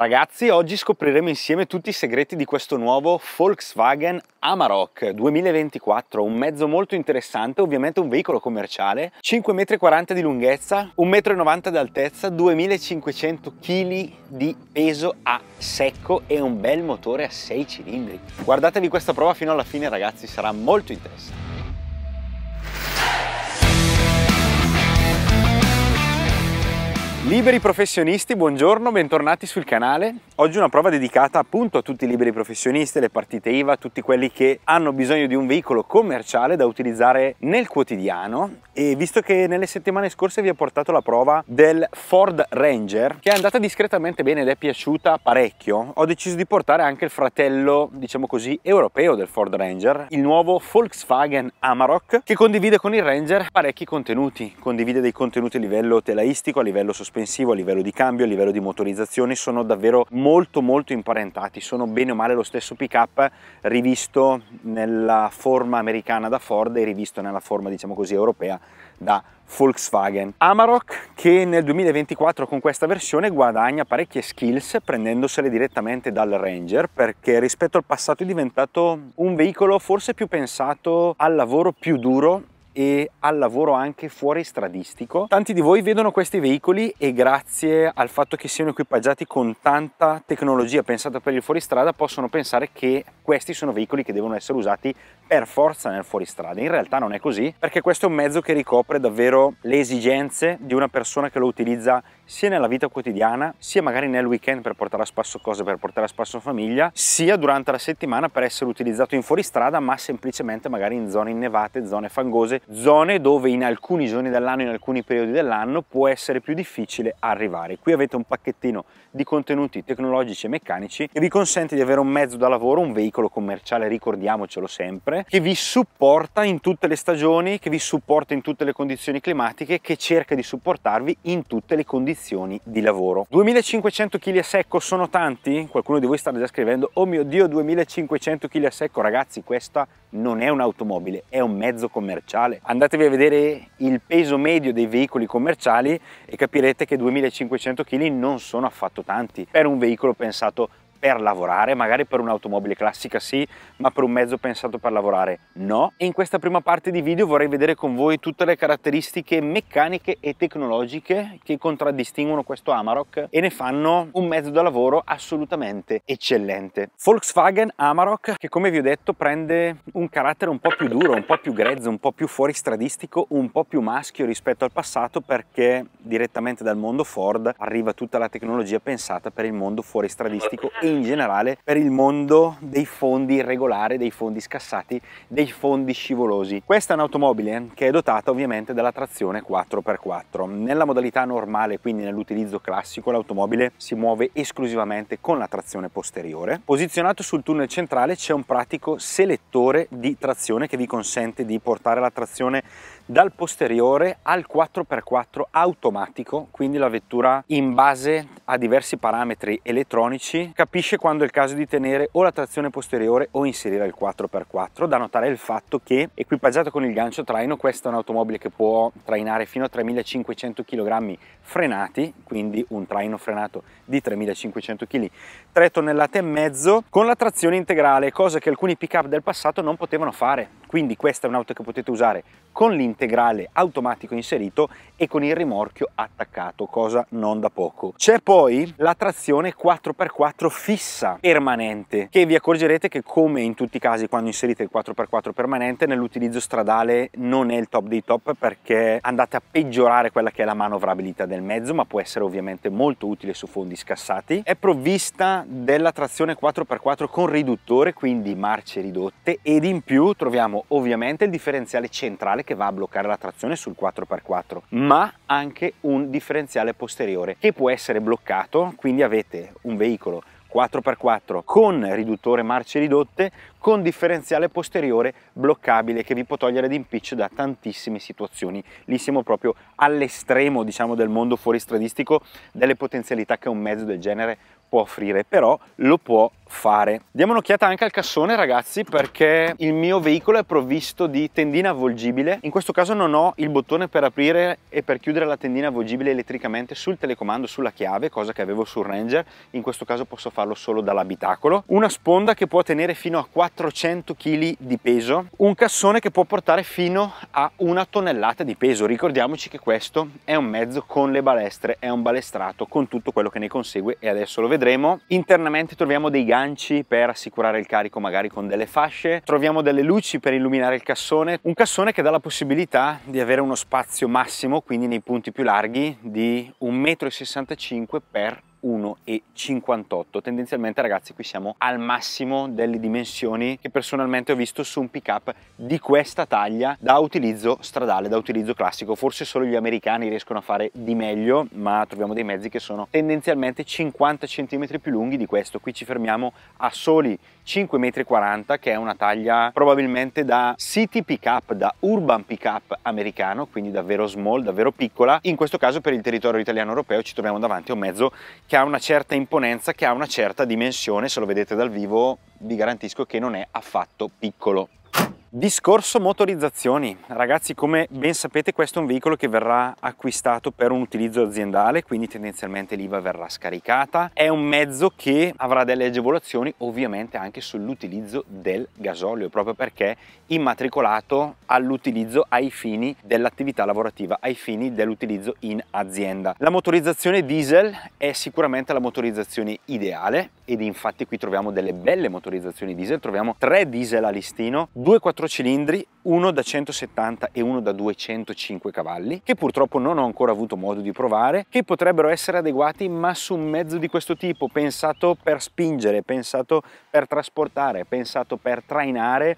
Ragazzi, oggi scopriremo insieme tutti i segreti di questo nuovo Volkswagen Amarok 2024, un mezzo molto interessante, ovviamente un veicolo commerciale, 5,40 m di lunghezza, 1,90 m di altezza, 2500 kg di peso a secco e un bel motore a 6 cilindri. Guardatevi questa prova fino alla fine ragazzi, sarà molto interessante. Liberi professionisti, buongiorno, bentornati sul canale. Oggi una prova dedicata appunto a tutti i liberi professionisti, alle partite IVA, tutti quelli che hanno bisogno di un veicolo commerciale da utilizzare nel quotidiano e visto che nelle settimane scorse vi ho portato la prova del Ford Ranger che è andata discretamente bene ed è piaciuta parecchio ho deciso di portare anche il fratello diciamo così europeo del Ford Ranger il nuovo Volkswagen Amarok che condivide con il Ranger parecchi contenuti condivide dei contenuti a livello telaistico a livello sospensivo a livello di cambio a livello di motorizzazione sono davvero molto molto imparentati sono bene o male lo stesso pick up rivisto nella forma americana da Ford e rivisto nella forma diciamo così europea da Volkswagen. Amarok che nel 2024 con questa versione guadagna parecchie skills prendendosele direttamente dal Ranger perché rispetto al passato è diventato un veicolo forse più pensato al lavoro più duro e al lavoro anche fuori stradistico. Tanti di voi vedono questi veicoli e grazie al fatto che siano equipaggiati con tanta tecnologia pensata per il fuoristrada possono pensare che questi sono veicoli che devono essere usati per forza nel fuoristrada. In realtà non è così perché questo è un mezzo che ricopre davvero le esigenze di una persona che lo utilizza sia nella vita quotidiana, sia magari nel weekend per portare a spasso cose, per portare a spasso famiglia, sia durante la settimana per essere utilizzato in fuoristrada, ma semplicemente magari in zone innevate, zone fangose, zone dove in alcuni giorni dell'anno, in alcuni periodi dell'anno può essere più difficile arrivare. Qui avete un pacchettino di contenuti tecnologici e meccanici che vi consente di avere un mezzo da lavoro, un veicolo commerciale, ricordiamocelo sempre, che vi supporta in tutte le stagioni, che vi supporta in tutte le condizioni climatiche, che cerca di supportarvi in tutte le condizioni condizioni di lavoro. 2500 kg a secco sono tanti? Qualcuno di voi sta già scrivendo, oh mio Dio, 2500 kg a secco, ragazzi, questa non è un'automobile, è un mezzo commerciale. Andatevi a vedere il peso medio dei veicoli commerciali e capirete che 2500 kg non sono affatto tanti per un veicolo pensato per lavorare, magari per un'automobile classica sì, ma per un mezzo pensato per lavorare no. E in questa prima parte di video vorrei vedere con voi tutte le caratteristiche meccaniche e tecnologiche che contraddistinguono questo Amarok e ne fanno un mezzo da lavoro assolutamente eccellente. Volkswagen Amarok che come vi ho detto prende un carattere un po' più duro, un po' più grezzo, un po' più fuoristradistico, un po' più maschio rispetto al passato perché direttamente dal mondo Ford arriva tutta la tecnologia pensata per il mondo fuoristradistico e e in generale per il mondo dei fondi regolari, dei fondi scassati, dei fondi scivolosi. Questa è un'automobile che è dotata ovviamente della trazione 4x4. Nella modalità normale, quindi nell'utilizzo classico, l'automobile si muove esclusivamente con la trazione posteriore. Posizionato sul tunnel centrale c'è un pratico selettore di trazione che vi consente di portare la trazione dal posteriore al 4x4 automatico, quindi la vettura in base a diversi parametri elettronici capisce quando è il caso di tenere o la trazione posteriore o inserire il 4x4. Da notare il fatto che equipaggiata con il gancio traino questa è un'automobile che può trainare fino a 3500 kg frenati, quindi un traino frenato di 3500 kg, 3 tonnellate e mezzo con la trazione integrale, cosa che alcuni pick up del passato non potevano fare. Quindi questa è un'auto che potete usare con l'integrale automatico inserito e con il rimorchio attaccato, cosa non da poco. C'è poi la trazione 4x4 fissa permanente, che vi accorgerete che come in tutti i casi quando inserite il 4x4 permanente nell'utilizzo stradale non è il top dei top perché andate a peggiorare quella che è la manovrabilità del mezzo, ma può essere ovviamente molto utile su fondi scassati. È provvista della trazione 4x4 con riduttore, quindi marce ridotte ed in più troviamo ovviamente il differenziale centrale che va a bloccare la trazione sul 4x4 ma anche un differenziale posteriore che può essere bloccato quindi avete un veicolo 4x4 con riduttore marce ridotte con differenziale posteriore bloccabile che vi può togliere d'impiccio da tantissime situazioni. Lì siamo proprio all'estremo diciamo del mondo fuoristradistico delle potenzialità che un mezzo del genere può offrire, però lo può fare. Diamo un'occhiata anche al cassone ragazzi perché il mio veicolo è provvisto di tendina avvolgibile. In questo caso non ho il bottone per aprire e per chiudere la tendina avvolgibile elettricamente sul telecomando, sulla chiave, cosa che avevo sul Ranger. In questo caso posso farlo solo dall'abitacolo. Una sponda che può tenere fino a 400 kg di peso. Un cassone che può portare fino a una tonnellata di peso. Ricordiamoci che questo è un mezzo con le balestre, è un balestrato con tutto quello che ne consegue e adesso lo vedremo. Internamente troviamo dei gas agganci per assicurare il carico magari con delle fasce, troviamo delle luci per illuminare il cassone, un cassone che dà la possibilità di avere uno spazio massimo, quindi nei punti più larghi, di 1,65 m x 1,58 tendenzialmente ragazzi qui siamo al massimo delle dimensioni che personalmente ho visto su un pick up di questa taglia da utilizzo stradale da utilizzo classico forse solo gli americani riescono a fare di meglio ma troviamo dei mezzi che sono tendenzialmente 50 cm più lunghi di questo qui ci fermiamo a soli 5,40 m che è una taglia probabilmente da city pick up da urban pick up americano quindi davvero small davvero piccola in questo caso per il territorio italiano europeo ci troviamo davanti a un mezzo che ha una certa imponenza, che ha una certa dimensione, se lo vedete dal vivo vi garantisco che non è affatto piccolo. Discorso motorizzazioni. Ragazzi, come ben sapete questo è un veicolo che verrà acquistato per un utilizzo aziendale, quindi tendenzialmente l'IVA verrà scaricata. È un mezzo che avrà delle agevolazioni ovviamente anche sull'utilizzo del gasolio, proprio perché immatricolato all'utilizzo ai fini dell'attività lavorativa, ai fini dell'utilizzo in azienda. La motorizzazione diesel è sicuramente la motorizzazione ideale ed infatti qui troviamo delle belle motorizzazioni diesel, troviamo tre diesel a listino, 240 quattro cilindri, uno da 170 e uno da 205 cavalli, che purtroppo non ho ancora avuto modo di provare, che potrebbero essere adeguati ma su un mezzo di questo tipo, pensato per spingere, pensato per trasportare, pensato per trainare,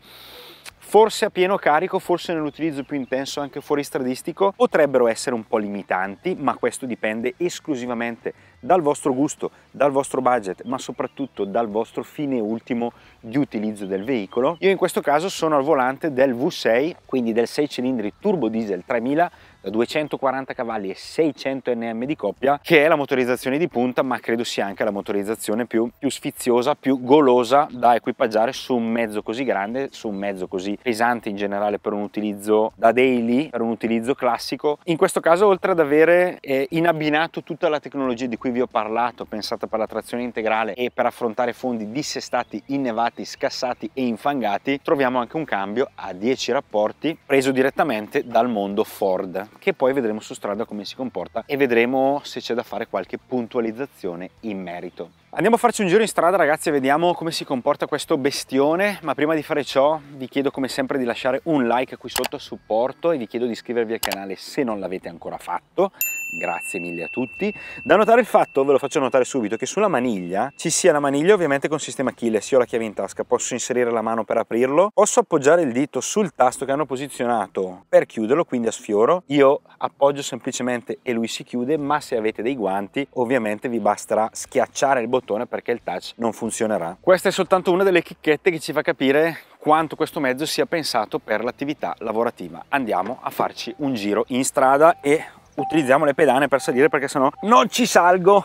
forse a pieno carico, forse nell'utilizzo più intenso anche fuoristradistico, potrebbero essere un po' limitanti, ma questo dipende esclusivamente dal vostro gusto, dal vostro budget, ma soprattutto dal vostro fine ultimo di utilizzo del veicolo. Io in questo caso sono al volante del V6, quindi del 6 cilindri turbo diesel 3000 240 cavalli e 600 nm di coppia che è la motorizzazione di punta ma credo sia anche la motorizzazione più, più sfiziosa più golosa da equipaggiare su un mezzo così grande su un mezzo così pesante in generale per un utilizzo da daily per un utilizzo classico in questo caso oltre ad avere eh, abbinato tutta la tecnologia di cui vi ho parlato pensata per la trazione integrale e per affrontare fondi dissestati innevati scassati e infangati troviamo anche un cambio a 10 rapporti preso direttamente dal mondo Ford che poi vedremo su strada come si comporta e vedremo se c'è da fare qualche puntualizzazione in merito. Andiamo a farci un giro in strada ragazzi e vediamo come si comporta questo bestione, ma prima di fare ciò vi chiedo come sempre di lasciare un like qui sotto a supporto e vi chiedo di iscrivervi al canale se non l'avete ancora fatto grazie mille a tutti. Da notare il fatto, ve lo faccio notare subito, che sulla maniglia ci sia la maniglia ovviamente con sistema keyless, io ho la chiave in tasca, posso inserire la mano per aprirlo, posso appoggiare il dito sul tasto che hanno posizionato per chiuderlo, quindi a sfioro, io appoggio semplicemente e lui si chiude, ma se avete dei guanti ovviamente vi basterà schiacciare il bottone perché il touch non funzionerà. Questa è soltanto una delle chicchette che ci fa capire quanto questo mezzo sia pensato per l'attività lavorativa. Andiamo a farci un giro in strada e utilizziamo le pedane per salire perché sennò non ci salgo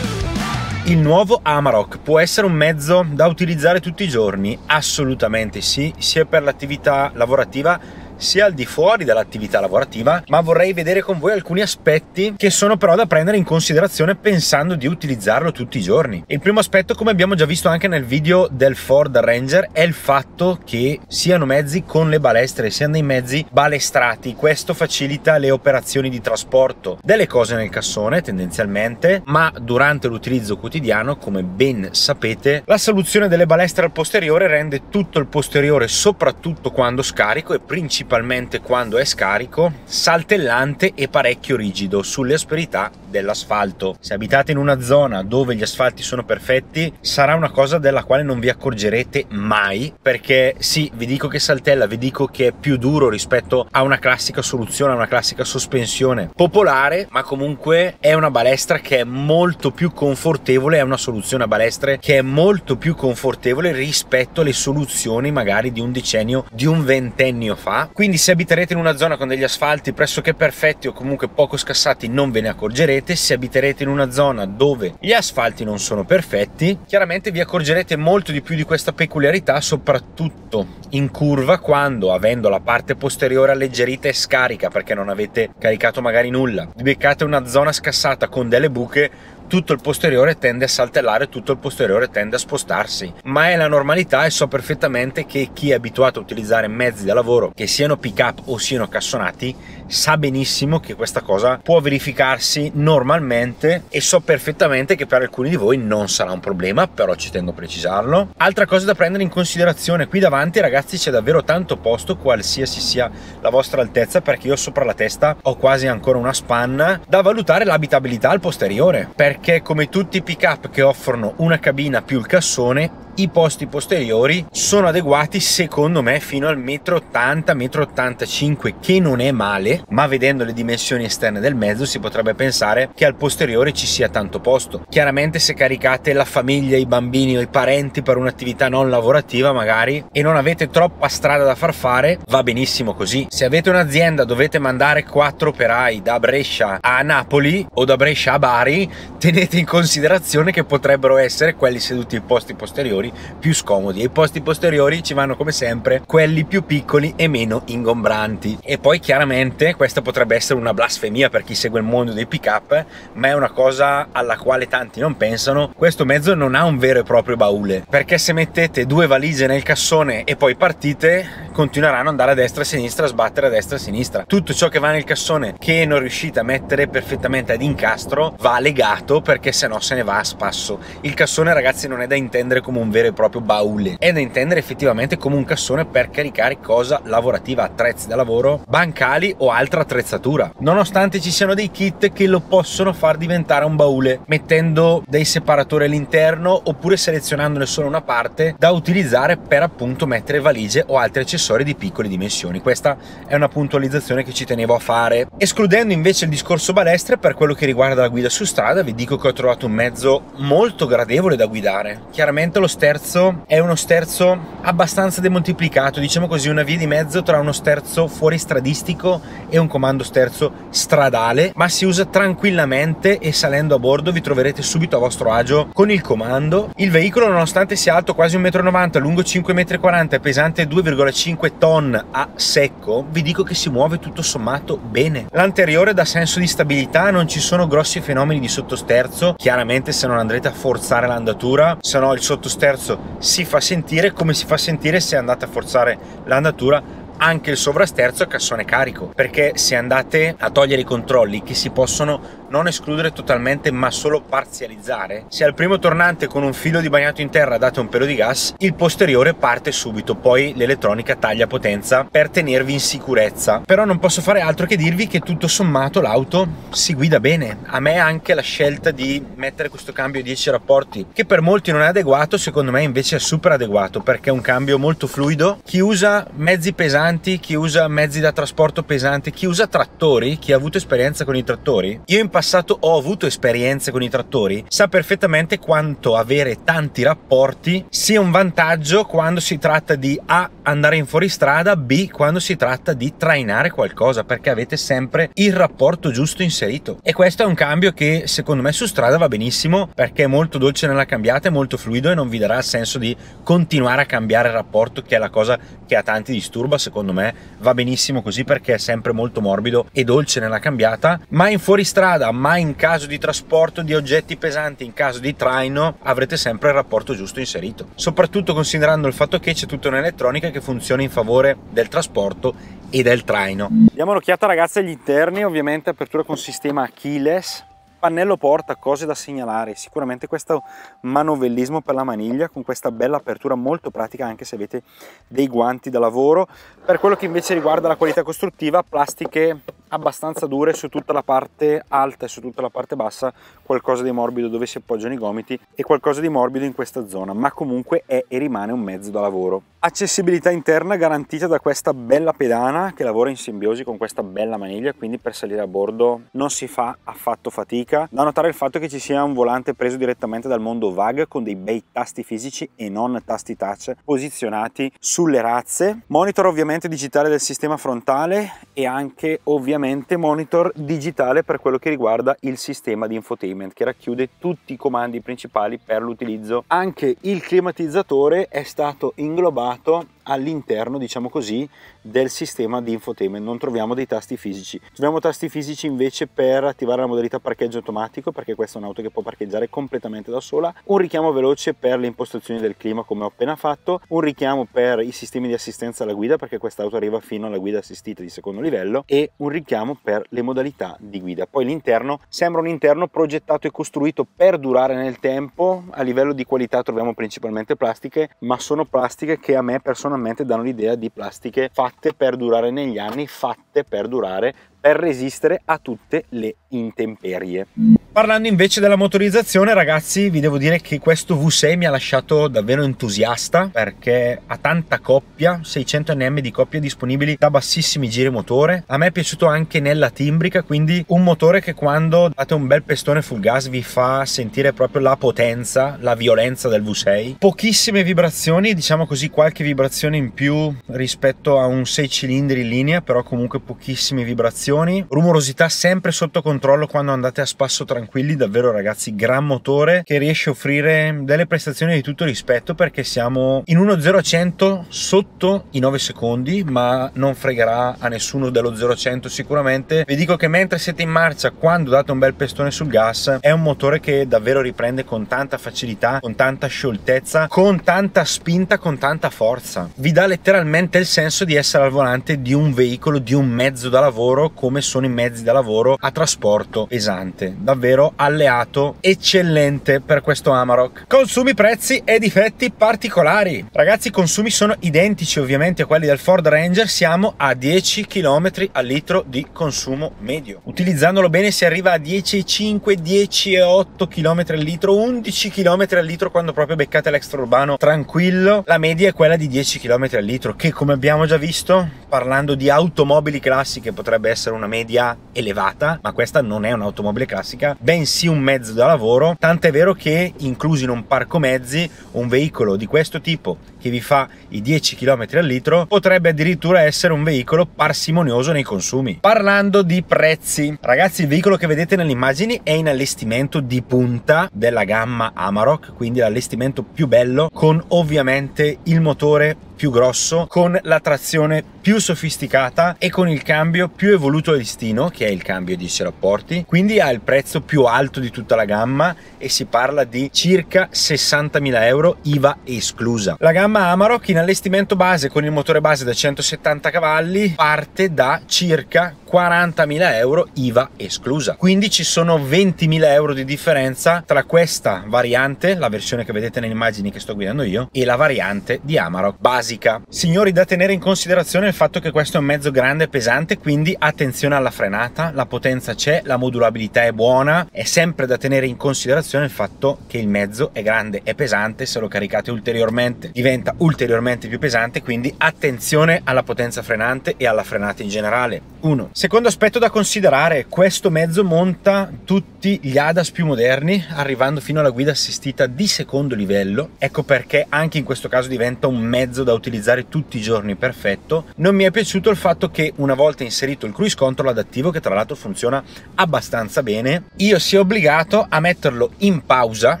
il nuovo Amarok può essere un mezzo da utilizzare tutti i giorni? Assolutamente sì, sia per l'attività lavorativa sia al di fuori dall'attività lavorativa, ma vorrei vedere con voi alcuni aspetti che sono però da prendere in considerazione pensando di utilizzarlo tutti i giorni. Il primo aspetto, come abbiamo già visto anche nel video del Ford Ranger, è il fatto che siano mezzi con le balestre, siano dei mezzi balestrati. Questo facilita le operazioni di trasporto delle cose nel cassone tendenzialmente, ma durante l'utilizzo quotidiano, come ben sapete, la soluzione delle balestre al posteriore rende tutto il posteriore, soprattutto quando scarico e principalmente principalmente quando è scarico, saltellante e parecchio rigido sulle asperità dell'asfalto. Se abitate in una zona dove gli asfalti sono perfetti, sarà una cosa della quale non vi accorgerete mai, perché sì, vi dico che saltella, vi dico che è più duro rispetto a una classica soluzione, a una classica sospensione popolare, ma comunque è una balestra che è molto più confortevole, è una soluzione a balestre che è molto più confortevole rispetto alle soluzioni magari di un decennio, di un ventennio fa, quindi se abiterete in una zona con degli asfalti pressoché perfetti o comunque poco scassati non ve ne accorgerete, se abiterete in una zona dove gli asfalti non sono perfetti, chiaramente vi accorgerete molto di più di questa peculiarità, soprattutto in curva quando avendo la parte posteriore alleggerita e scarica perché non avete caricato magari nulla, vi beccate una zona scassata con delle buche tutto il posteriore tende a saltellare, tutto il posteriore tende a spostarsi. Ma è la normalità e so perfettamente che chi è abituato a utilizzare mezzi da lavoro, che siano pick up o siano cassonati, sa benissimo che questa cosa può verificarsi normalmente e so perfettamente che per alcuni di voi non sarà un problema, però ci tengo a precisarlo. Altra cosa da prendere in considerazione, qui davanti ragazzi c'è davvero tanto posto, qualsiasi sia la vostra altezza, perché io sopra la testa ho quasi ancora una spanna, da valutare l'abitabilità al posteriore, perché perché come tutti i pick up che offrono una cabina più il cassone i posti posteriori sono adeguati secondo me fino al metro 80 metro 85 che non è male ma vedendo le dimensioni esterne del mezzo si potrebbe pensare che al posteriore ci sia tanto posto chiaramente se caricate la famiglia i bambini o i parenti per un'attività non lavorativa magari e non avete troppa strada da far fare va benissimo così se avete un'azienda dovete mandare quattro operai da Brescia a Napoli o da Brescia a Bari tenete in considerazione che potrebbero essere quelli seduti ai posti posteriori posteriori più scomodi. e i posti posteriori ci vanno come sempre quelli più piccoli e meno ingombranti. E poi chiaramente questa potrebbe essere una blasfemia per chi segue il mondo dei pick up, ma è una cosa alla quale tanti non pensano. Questo mezzo non ha un vero e proprio baule, perché se mettete due valigie nel cassone e poi partite, continueranno ad andare a destra e a sinistra, a sbattere a destra e a sinistra. Tutto ciò che va nel cassone che non riuscite a mettere perfettamente ad incastro va legato perché se no se ne va a spasso. Il cassone ragazzi non è da intendere come un vero vero e proprio baule è da intendere effettivamente come un cassone per caricare cosa lavorativa, attrezzi da lavoro, bancali o altra attrezzatura, nonostante ci siano dei kit che lo possono far diventare un baule, mettendo dei separatori all'interno oppure selezionandone solo una parte da utilizzare per appunto mettere valigie o altri accessori di piccole dimensioni. Questa è una puntualizzazione che ci tenevo a fare. Escludendo invece il discorso balestre, per quello che riguarda la guida su strada, vi dico che ho trovato un mezzo molto gradevole da guidare. Chiaramente lo stesso sterzo è uno sterzo abbastanza demultiplicato, diciamo così, una via di mezzo tra uno sterzo fuoristradistico e un comando sterzo stradale, ma si usa tranquillamente e salendo a bordo vi troverete subito a vostro agio con il comando. Il veicolo, nonostante sia alto quasi 1,90 m, lungo 5,40 m e pesante 2,5 ton a secco, vi dico che si muove tutto sommato bene. L'anteriore dà senso di stabilità, non ci sono grossi fenomeni di sottosterzo, chiaramente se non andrete a forzare l'andatura, se no il sottosterzo sovrasterzo si fa sentire come si fa sentire se andate a forzare l'andatura anche il sovrasterzo a cassone carico perché se andate a togliere i controlli che si possono non escludere totalmente ma solo parzializzare. Se al primo tornante con un filo di bagnato in terra date un pelo di gas, il posteriore parte subito, poi l'elettronica taglia potenza per tenervi in sicurezza. Però non posso fare altro che dirvi che tutto sommato l'auto si guida bene. A me anche la scelta di mettere questo cambio 10 rapporti, che per molti non è adeguato, secondo me invece è super adeguato perché è un cambio molto fluido. Chi usa mezzi pesanti, chi usa mezzi da trasporto pesanti, chi usa trattori, chi ha avuto esperienza con i trattori, io in passato ho avuto esperienze con i trattori, sa perfettamente quanto avere tanti rapporti sia un vantaggio quando si tratta di A andare in fuoristrada, B quando si tratta di trainare qualcosa perché avete sempre il rapporto giusto inserito. E questo è un cambio che secondo me su strada va benissimo perché è molto dolce nella cambiata, è molto fluido e non vi darà il senso di continuare a cambiare il rapporto che è la cosa che a tanti disturba, secondo me va benissimo così perché è sempre molto morbido e dolce nella cambiata, ma in fuoristrada, ma in caso di trasporto di oggetti pesanti, in caso di traino, avrete sempre il rapporto giusto inserito. Soprattutto considerando il fatto che c'è tutta un'elettronica che che funzioni in favore del trasporto e del traino. Diamo un'occhiata ragazzi agli interni, ovviamente apertura con sistema Achilles, pannello porta, cose da segnalare, sicuramente questo manovellismo per la maniglia con questa bella apertura molto pratica anche se avete dei guanti da lavoro. Per quello che invece riguarda la qualità costruttiva, plastiche abbastanza dure su tutta la parte alta e su tutta la parte bassa, qualcosa di morbido dove si appoggiano i gomiti e qualcosa di morbido in questa zona, ma comunque è e rimane un mezzo da lavoro. Accessibilità interna garantita da questa bella pedana che lavora in simbiosi con questa bella maniglia, quindi per salire a bordo non si fa affatto fatica. Da notare il fatto che ci sia un volante preso direttamente dal mondo VAG con dei bei tasti fisici e non tasti touch posizionati sulle razze. Monitor ovviamente digitale del sistema frontale e anche ovviamente ovviamente monitor digitale per quello che riguarda il sistema di infotainment che racchiude tutti i comandi principali per l'utilizzo. Anche il climatizzatore è stato inglobato all'interno, diciamo così, del sistema di infotainment. Non troviamo dei tasti fisici. Troviamo tasti fisici invece per attivare la modalità parcheggio automatico, perché questa è un'auto che può parcheggiare completamente da sola, un richiamo veloce per le impostazioni del clima come ho appena fatto, un richiamo per i sistemi di assistenza alla guida, perché quest'auto arriva fino alla guida assistita di secondo livello, e un richiamo per le modalità di guida. Poi l'interno sembra un interno progettato e costruito per durare nel tempo, a livello di qualità troviamo principalmente plastiche, ma sono plastiche che a me personalmente normalmente danno l'idea di plastiche fatte per durare negli anni, fatte per durare per resistere a tutte le intemperie. Parlando invece della motorizzazione ragazzi vi devo dire che questo V6 mi ha lasciato davvero entusiasta perché ha tanta coppia, 600 nm di coppia disponibili da bassissimi giri motore, a me è piaciuto anche nella timbrica quindi un motore che quando date un bel pestone full gas vi fa sentire proprio la potenza, la violenza del V6, pochissime vibrazioni, diciamo così qualche vibrazione in più rispetto a un 6 cilindri in linea però comunque pochissime vibrazioni vibrazioni, rumorosità sempre sotto controllo quando andate a spasso tranquilli, davvero ragazzi, gran motore che riesce a offrire delle prestazioni di tutto rispetto perché siamo in 1 0 100 sotto i 9 secondi, ma non fregherà a nessuno dello 0 100 sicuramente. Vi dico che mentre siete in marcia, quando date un bel pestone sul gas, è un motore che davvero riprende con tanta facilità, con tanta scioltezza, con tanta spinta, con tanta forza. Vi dà letteralmente il senso di essere al volante di un veicolo, di un mezzo da lavoro come sono i mezzi da lavoro a trasporto pesante. Davvero alleato eccellente per questo Amarok. Consumi, prezzi e difetti particolari. Ragazzi, i consumi sono identici ovviamente a quelli del Ford Ranger, siamo a 10 km al litro di consumo medio. Utilizzandolo bene si arriva a 10,5, 10,8 km al litro, 11 km al litro quando proprio beccate l'extraurbano tranquillo. La media è quella di 10 km al litro che come abbiamo già visto parlando di automobili classiche potrebbe essere essere una media elevata, ma questa non è un'automobile classica, bensì un mezzo da lavoro, tant'è vero che inclusi in un parco mezzi un veicolo di questo tipo che vi fa i 10 km al litro potrebbe addirittura essere un veicolo parsimonioso nei consumi. Parlando di prezzi, ragazzi il veicolo che vedete nelle immagini è in allestimento di punta della gamma Amarok, quindi l'allestimento più bello con ovviamente il motore più grosso, con la trazione più sofisticata e con il cambio più evoluto a listino, che è il cambio 10 rapporti, quindi ha il prezzo più alto di tutta la gamma e si parla di circa 60.000 euro IVA esclusa. La gamma Amarok in allestimento base con il motore base da 170 cavalli parte da circa 40.000 euro IVA esclusa. Quindi ci sono 20.000 euro di differenza tra questa variante, la versione che vedete nelle immagini che sto guidando io, e la variante di Amarok basica. Signori, da tenere in considerazione il fatto che questo è un mezzo grande e pesante, quindi attenzione alla frenata, la potenza c'è, la modulabilità è buona, è sempre da tenere in considerazione il fatto che il mezzo è grande, e pesante, se lo caricate ulteriormente diventa ulteriormente più pesante, quindi attenzione alla potenza frenante e alla frenata in generale. 1. Secondo aspetto da considerare, questo mezzo monta tutti gli ADAS più moderni, arrivando fino alla guida assistita di secondo livello, ecco perché anche in questo caso diventa un mezzo da utilizzare tutti i giorni perfetto. Non mi è piaciuto il fatto che una volta inserito il cruise control adattivo, che tra l'altro funziona abbastanza bene, io sia obbligato a metterlo in pausa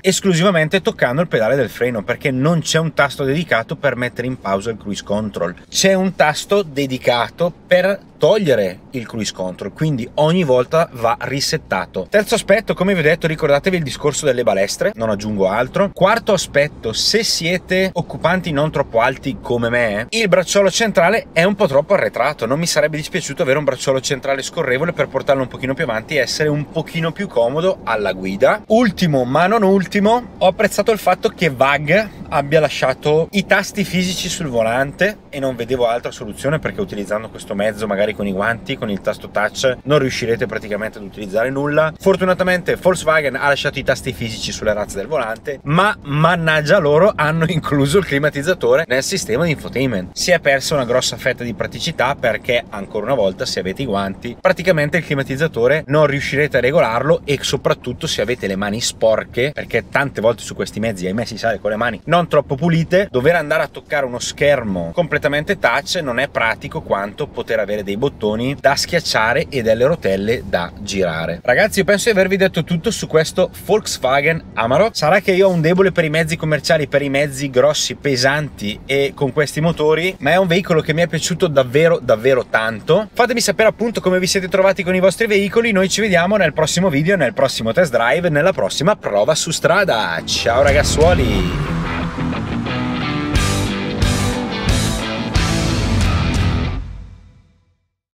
esclusivamente toccando il pedale del freno, perché non c'è un tasto dedicato per mettere in pausa il cruise control. C'è un tasto dedicato per togliere il il cruise control, quindi ogni volta va risettato. Terzo aspetto, come vi ho detto, ricordatevi il discorso delle balestre, non aggiungo altro. Quarto aspetto, se siete occupanti non troppo alti come me, il bracciolo centrale è un po' troppo arretrato, non mi sarebbe dispiaciuto avere un bracciolo centrale scorrevole per portarlo un pochino più avanti e essere un pochino più comodo alla guida. Ultimo, ma non ultimo, ho apprezzato il fatto che VAG abbia lasciato i tasti fisici sul volante e non vedevo altra soluzione perché utilizzando questo mezzo magari con i guanti, con il il tasto touch non riuscirete praticamente ad utilizzare nulla fortunatamente Volkswagen ha lasciato i tasti fisici sulle razze del volante ma mannaggia loro hanno incluso il climatizzatore nel sistema di infotainment si è persa una grossa fetta di praticità perché ancora una volta se avete i guanti praticamente il climatizzatore non riuscirete a regolarlo e soprattutto se avete le mani sporche perché tante volte su questi mezzi ahimè si sale con le mani non troppo pulite dover andare a toccare uno schermo completamente touch non è pratico quanto poter avere dei bottoni da schiacciare e delle rotelle da girare. Ragazzi io penso di avervi detto tutto su questo Volkswagen Amarok. Sarà che io ho un debole per i mezzi commerciali, per i mezzi grossi, pesanti e con questi motori, ma è un veicolo che mi è piaciuto davvero davvero tanto. Fatemi sapere appunto come vi siete trovati con i vostri veicoli, noi ci vediamo nel prossimo video, nel prossimo test drive, nella prossima prova su strada. Ciao ragazzuoli!